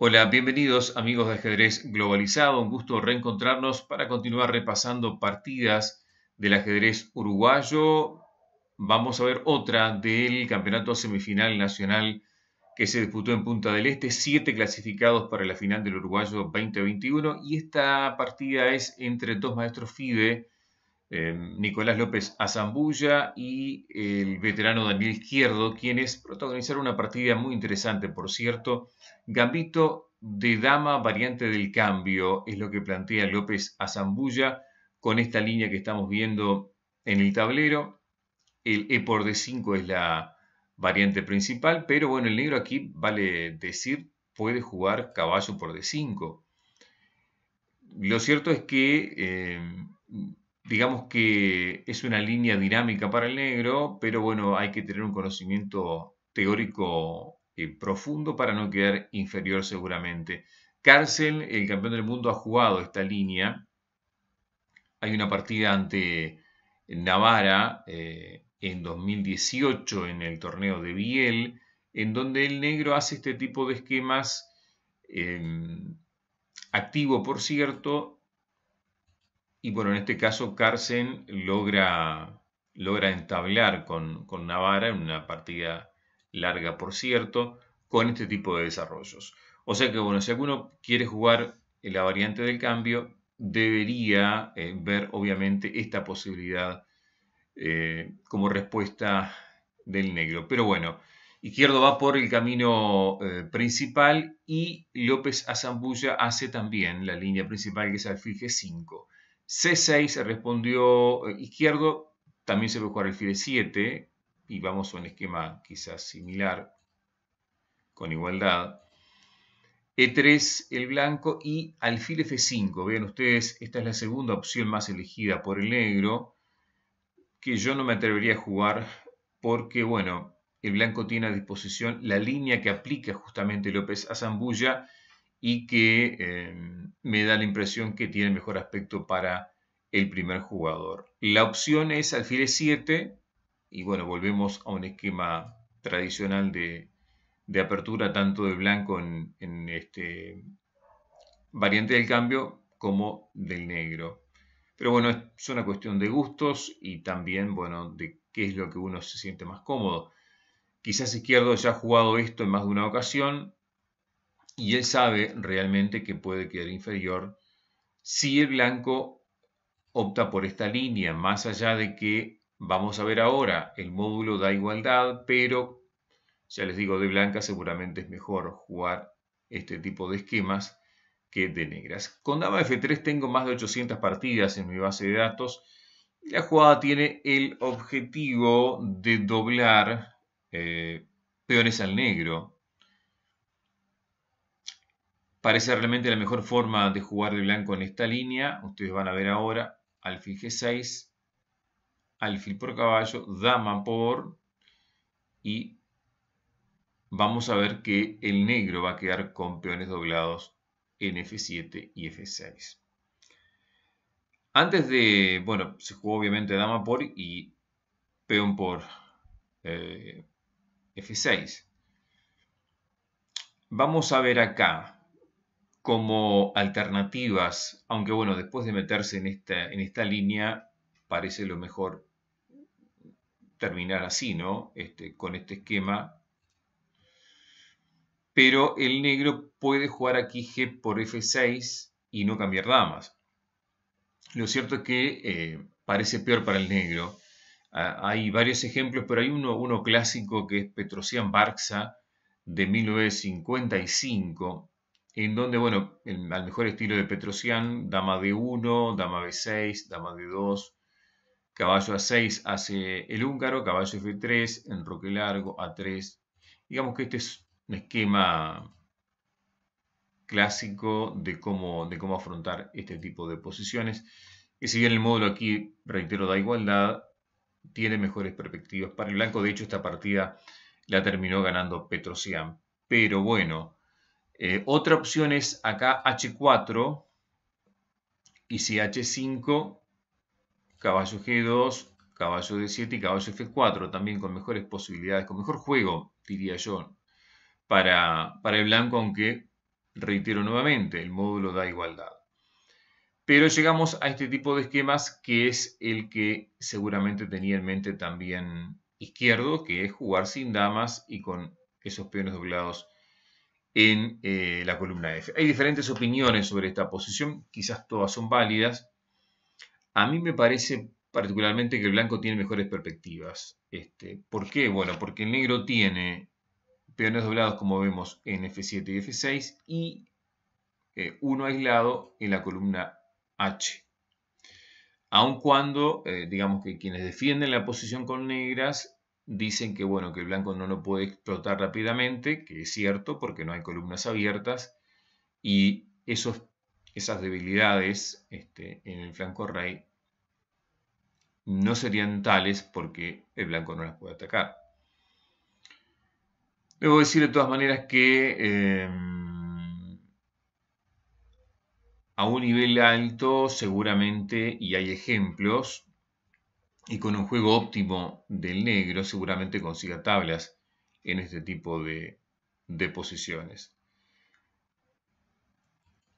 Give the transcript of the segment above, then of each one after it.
Hola, bienvenidos amigos de ajedrez globalizado. Un gusto reencontrarnos para continuar repasando partidas del ajedrez uruguayo. Vamos a ver otra del campeonato semifinal nacional que se disputó en Punta del Este. Siete clasificados para la final del uruguayo 2021. Y esta partida es entre dos maestros FIDE eh, Nicolás López Azambulla y el veterano Daniel Izquierdo, quienes protagonizaron una partida muy interesante, por cierto. Gambito de dama variante del cambio es lo que plantea López Azambulla con esta línea que estamos viendo en el tablero. El E por D5 es la variante principal, pero bueno, el negro aquí vale decir puede jugar caballo por D5. Lo cierto es que eh, digamos que es una línea dinámica para el negro, pero bueno, hay que tener un conocimiento teórico eh, profundo para no quedar inferior seguramente. Cárcel, el campeón del mundo, ha jugado esta línea. Hay una partida ante Navarra eh, en 2018 en el torneo de Biel, en donde el negro hace este tipo de esquemas, em, activo por cierto, y bueno, en este caso Carsen logra, logra entablar con, Navarra en una partida larga, por cierto, con este tipo de desarrollos. O sea que, bueno, si alguno quiere jugar la variante del cambio, debería eh, ver obviamente esta posibilidad eh, como respuesta del negro. Pero bueno, Izquierdo va por el camino eh, principal y López Azambulla hace también la línea principal que es alfije 5. C6 respondió eh, izquierdo, también se puede jugar alfil 7 y vamos a un esquema quizás similar, con igualdad. E3 el blanco y alfil F5. Vean ustedes, esta es la segunda opción más elegida por el negro, que yo no me atrevería a jugar porque, bueno, el blanco tiene a disposición la línea que aplica justamente López a Zambulla y que em, me da la impresión que tiene mejor aspecto para el primer jugador. La opción es alfil 7 y bueno, volvemos a un esquema tradicional de, apertura tanto de blanco en, este variante del cambio como del negro. Pero bueno, es una cuestión de gustos y también, bueno, de qué es lo que uno se siente más cómodo. Quizás Izquierdo ya ha jugado esto en más de una ocasión, y él sabe realmente que puede quedar inferior si el blanco opta por esta línea, más allá de que vamos a ver ahora, el módulo da igualdad, pero ya les digo, de blanca seguramente es mejor jugar este tipo de esquemas que de negras. Con dama F3 tengo más de 800 partidas en mi base de datos. La jugada tiene el objetivo de doblar eh, peones al negro, Parece realmente la mejor forma de jugar de blanco en esta línea. Ustedes van a ver ahora alfil G6, alfil por caballo, dama por y vamos a ver que el negro va a quedar con peones doblados en F7 y F6. Antes de, bueno, se jugó obviamente dama por y peón por eh, F6. Vamos a ver acá como alternativas, aunque bueno, después de meterse en esta, en esta línea, parece lo mejor terminar así, ¿no? Este, con este esquema. Pero el negro puede jugar aquí G por F6 y no cambiar damas. Lo cierto es que eh, parece peor para el negro. Ah, hay varios ejemplos, pero hay uno, uno clásico que es Petrosian Barxa de 1955, en donde, bueno, al mejor estilo de Petrosian, dama de 1, dama b6, dama de 2, caballo a6 hace el húngaro, caballo f3, enroque largo, a3. Digamos que este es un esquema clásico de cómo, de cómo afrontar este tipo de posiciones. Y si bien el módulo aquí, reitero, da igualdad, tiene mejores perspectivas para el blanco. De hecho, esta partida la terminó ganando Petrosian. Pero bueno, eh, otra opción es acá H4 y si H5, caballo G2, caballo D7 y caballo F4, también con mejores posibilidades, con mejor juego, diría yo, para, para el blanco, aunque, reitero nuevamente, el módulo da igualdad. Pero llegamos a este tipo de esquemas que es el que seguramente tenía en mente también izquierdo, que es jugar sin damas y con esos peones doblados en eh, la columna F. Hay diferentes opiniones sobre esta posición, quizás todas son válidas. A mí me parece particularmente que el blanco tiene mejores perspectivas. Este, ¿Por qué? Bueno, porque el negro tiene peones doblados como vemos en F7 y F6 y eh, uno aislado en la columna H. Aun cuando, eh, digamos que quienes defienden la posición con negras dicen que bueno, que el blanco no lo puede explotar rápidamente, que es cierto porque no hay columnas abiertas y esos, esas debilidades este, en el flanco rey no serían tales porque el blanco no las puede atacar. Debo decir de todas maneras que em, a un nivel alto seguramente, y hay ejemplos, y con un juego óptimo del negro seguramente consiga tablas en este tipo de, posiciones.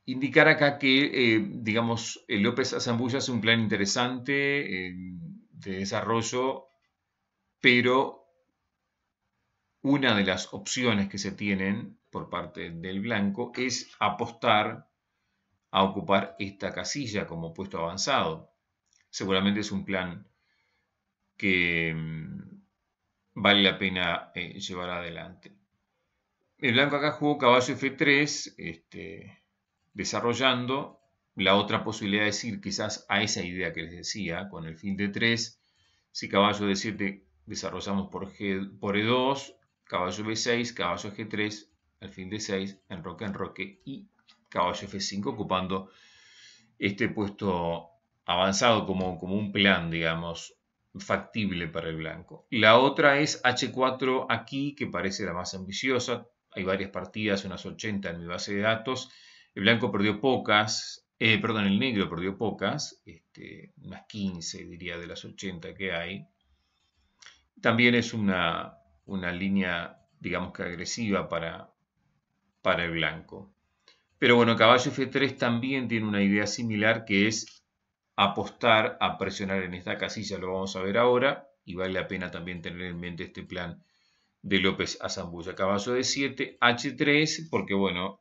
Indicar acá que, eh, digamos digamos, López Azambulla es un plan interesante eh, de desarrollo, pero una de las opciones que se tienen por parte del blanco es apostar a ocupar esta casilla como puesto avanzado. Seguramente es un plan que mm, vale la pena eh, llevar adelante. El blanco acá jugó caballo F3, este, desarrollando la otra posibilidad de decir quizás a esa idea que les decía, con el fin de 3, si caballo d 7 desarrollamos por, por E2, caballo B6, caballo G3, al fin de 6, enroque, enroque y caballo F5 ocupando este puesto avanzado como, como un plan, digamos, factible para el blanco. La otra es H4 aquí, que parece la más ambiciosa. Hay varias partidas, unas 80 en mi base de datos. El blanco perdió pocas, eh, perdón, el negro perdió pocas, este, unas 15 diría de las 80 que hay. También es una, una línea, digamos que agresiva para, para el blanco. Pero bueno, caballo F3 también tiene una idea similar que es apostar a presionar en esta casilla, lo vamos a ver ahora, y vale la pena también tener en mente este plan de López a Zambulla. Caballo de 7, H3, porque bueno,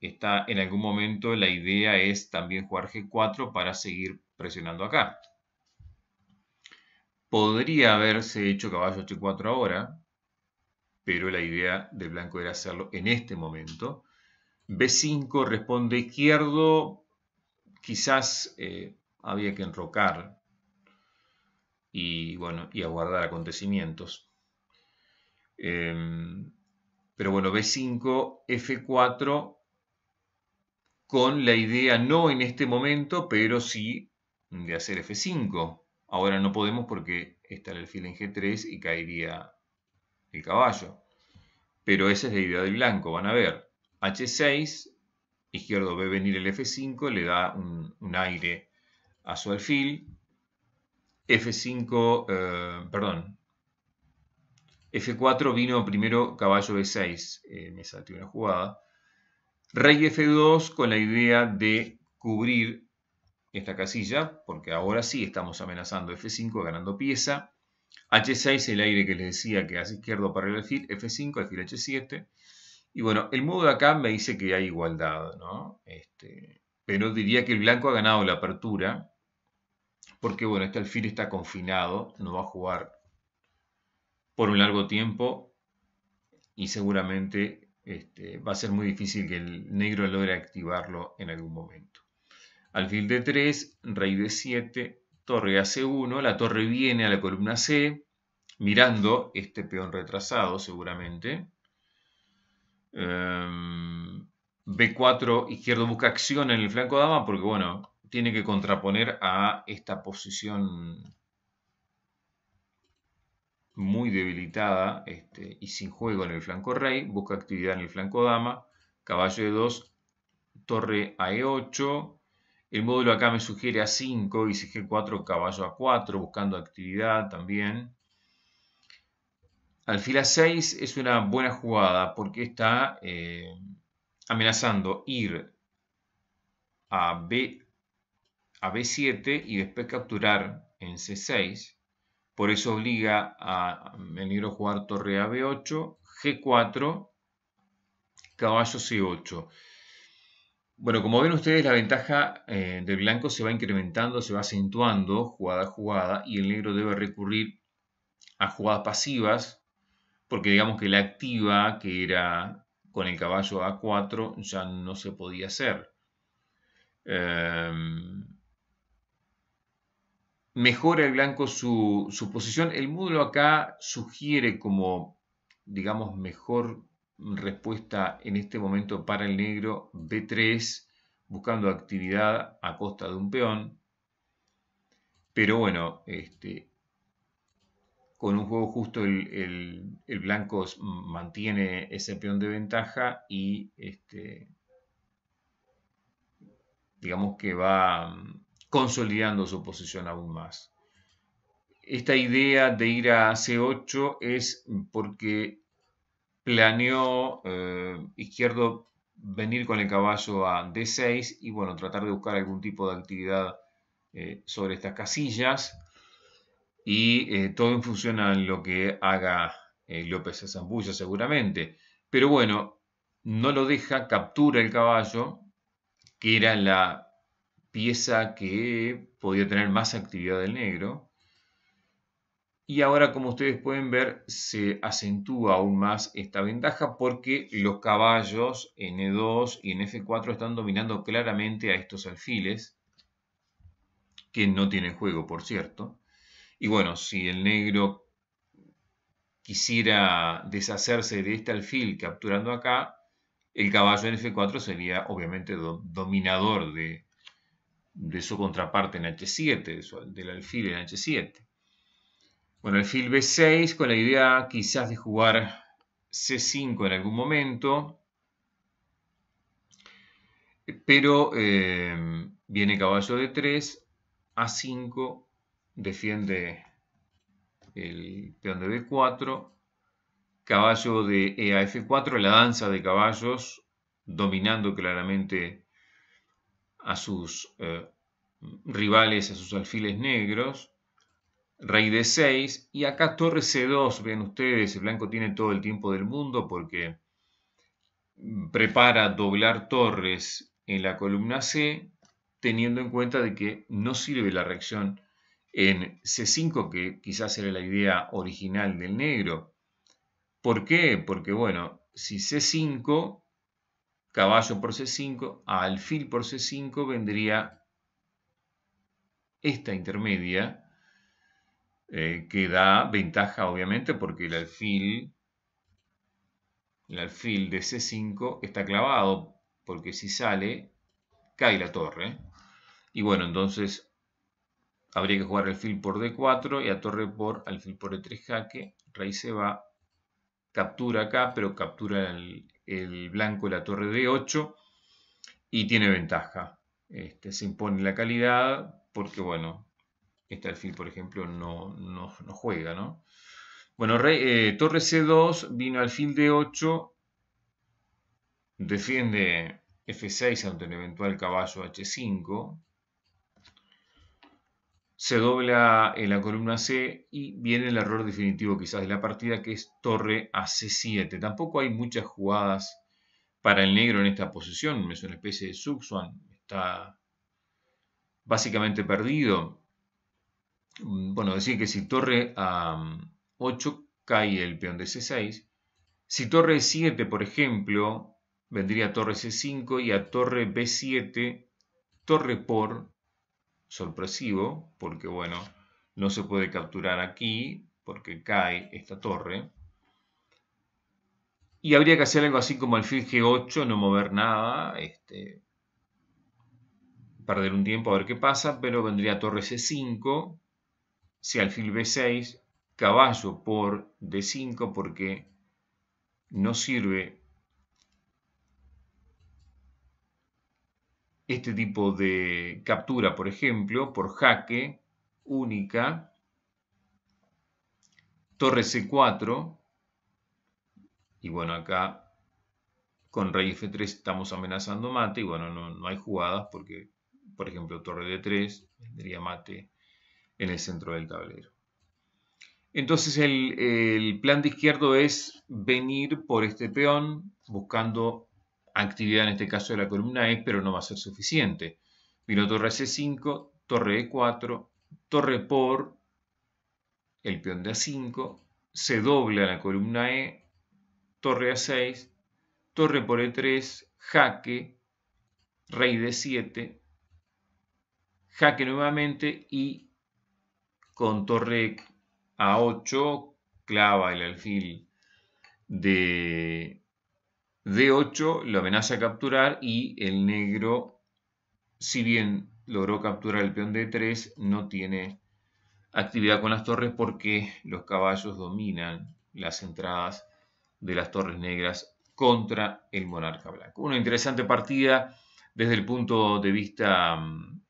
está en algún momento la idea es también jugar G4 para seguir presionando acá. Podría haberse hecho caballo H4 ahora, pero la idea de blanco era hacerlo en este momento. B5 responde izquierdo, quizás eh, había que enrocar y, bueno, y aguardar acontecimientos. Em, pero bueno, B5, F4, con la idea no en este momento, pero sí de hacer F5. Ahora no podemos porque está el alfil en G3 y caería el caballo. Pero esa es la idea del blanco, van a ver. H6, izquierdo ve venir el F5, le da un aire a su alfil, F5, eh, perdón, F4 vino primero caballo B6, me salté una jugada. Rey F2 con la idea de cubrir esta casilla, porque ahora sí estamos amenazando F5 ganando pieza. H6 el aire que les decía que hace izquierdo para el alfil, F5, alfil H7. Y bueno, el modo de acá me dice que hay igualdad, ¿no? Este, pero diría que el blanco ha ganado la apertura porque bueno, este alfil está confinado, no va a jugar por un largo tiempo y seguramente este, va a ser muy difícil que el negro logre activarlo en algún momento. Alfil de 3, rey de 7, torre a C1, la torre viene a la columna C, mirando este peón retrasado seguramente. Em, B4, izquierdo busca acción en el flanco dama porque bueno, tiene que contraponer a esta posición muy debilitada este, y sin juego en el flanco rey, busca actividad en el flanco dama, caballo de 2, torre a e8, el módulo acá me sugiere a 5 y si 4 caballo a 4 buscando actividad también. Alfil a 6 es una buena jugada porque está eh, amenazando ir a b a B7 y después capturar en C6. Por eso obliga a, el negro jugar torre a B8, G4, caballo C8. Bueno, como ven ustedes, la ventaja eh, del blanco se va incrementando, se va acentuando jugada a jugada y el negro debe recurrir a jugadas pasivas porque digamos que la activa que era con el caballo A4 ya no se podía hacer. Em, mejora el blanco su, posición. El módulo acá sugiere como, digamos, mejor respuesta en este momento para el negro B3, buscando actividad a costa de un peón. Pero bueno, este, con un juego justo el, el, blanco mantiene ese peón de ventaja y este, digamos que va consolidando su posición aún más. Esta idea de ir a C8 es porque planeó eh, Izquierdo venir con el caballo a D6 y bueno, tratar de buscar algún tipo de actividad eh, sobre estas casillas y eh, todo en función a lo que haga López Zambulla seguramente. Pero bueno, no lo deja, captura el caballo, que era la pieza que podía tener más actividad del negro. Y ahora, como ustedes pueden ver, se acentúa aún más esta ventaja porque los caballos en E2 y en F4 están dominando claramente a estos alfiles, que no tienen juego, por cierto. Y bueno, si el negro quisiera deshacerse de este alfil capturando acá, el caballo en F4 sería obviamente dominador de, de su contraparte en H7, del alfil en H7. Bueno, alfil B6 con la idea quizás de jugar C5 en algún momento, pero eh, viene caballo de 3, A5, defiende el peón de B4, caballo de E F4, la danza de caballos, dominando claramente a sus eh, rivales, a sus alfiles negros. Rey de 6 y acá torre C2, vean ustedes, el blanco tiene todo el tiempo del mundo porque prepara doblar torres en la columna C, teniendo en cuenta de que no sirve la reacción en C5, que quizás era la idea original del negro. ¿Por qué? Porque, bueno, si C5 caballo por C5, a alfil por C5 vendría esta intermedia, eh, que da ventaja obviamente porque el alfil, el alfil de C5 está clavado, porque si sale, cae la torre. Y bueno, entonces habría que jugar alfil por D4 y a torre por alfil por d e 3 jaque, raíz se va, captura acá, pero captura el, el blanco la torre d 8 y tiene ventaja. Este, se impone la calidad porque, bueno, este alfil, por ejemplo, no, juega, ¿no? Bueno, eh, torre C2, vino alfil D8, defiende F6 ante un eventual caballo H5, se dobla en la columna C y viene el error definitivo quizás de la partida que es torre a C7. Tampoco hay muchas jugadas para el negro en esta posición, es una especie de Suxuan, está básicamente perdido. Mm, bueno, decir que si torre a 8 mm, cae el peón de C6, si torre a 7 por ejemplo, vendría torre C5 y a torre B7, torre por sorpresivo, porque bueno, no se puede capturar aquí, porque cae esta torre. Y habría que hacer algo así como alfil G8, no mover nada, este, perder un tiempo a ver qué pasa, pero vendría torre C5, si alfil B6, caballo por D5, porque no sirve este tipo de captura, por ejemplo, por jaque, única, torre C4, y bueno, acá con rey F3 estamos amenazando mate, y bueno, no, hay jugadas porque, por ejemplo, torre D3 vendría mate en el centro del tablero. Entonces el, el plan de izquierdo es venir por este peón buscando actividad en este caso de la columna E, pero no va a ser suficiente. Vino torre C5, torre E4, torre por, el peón de A5, se dobla la columna E, torre A6, torre por E3, jaque, rey D7, jaque nuevamente y con torre e A8 clava el alfil de D8 lo amenaza a capturar y el negro, si bien logró capturar el peón D3, no tiene actividad con las torres porque los caballos dominan las entradas de las torres negras contra el monarca blanco. Una interesante partida desde el punto de vista mm,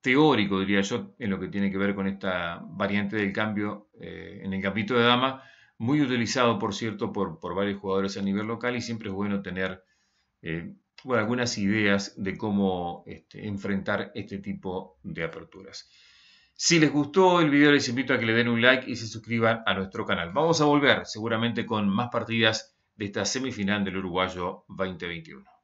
teórico, diría yo, en lo que tiene que ver con esta variante del cambio eh, en el capítulo de dama, muy utilizado, por cierto, por, varios jugadores a nivel local y siempre es bueno tener eh, algunas ideas de cómo este, enfrentar este tipo de aperturas. Si les gustó el video, les invito a que le den un like y se suscriban a nuestro canal. Vamos a volver seguramente con más partidas de esta semifinal del Uruguayo 2021.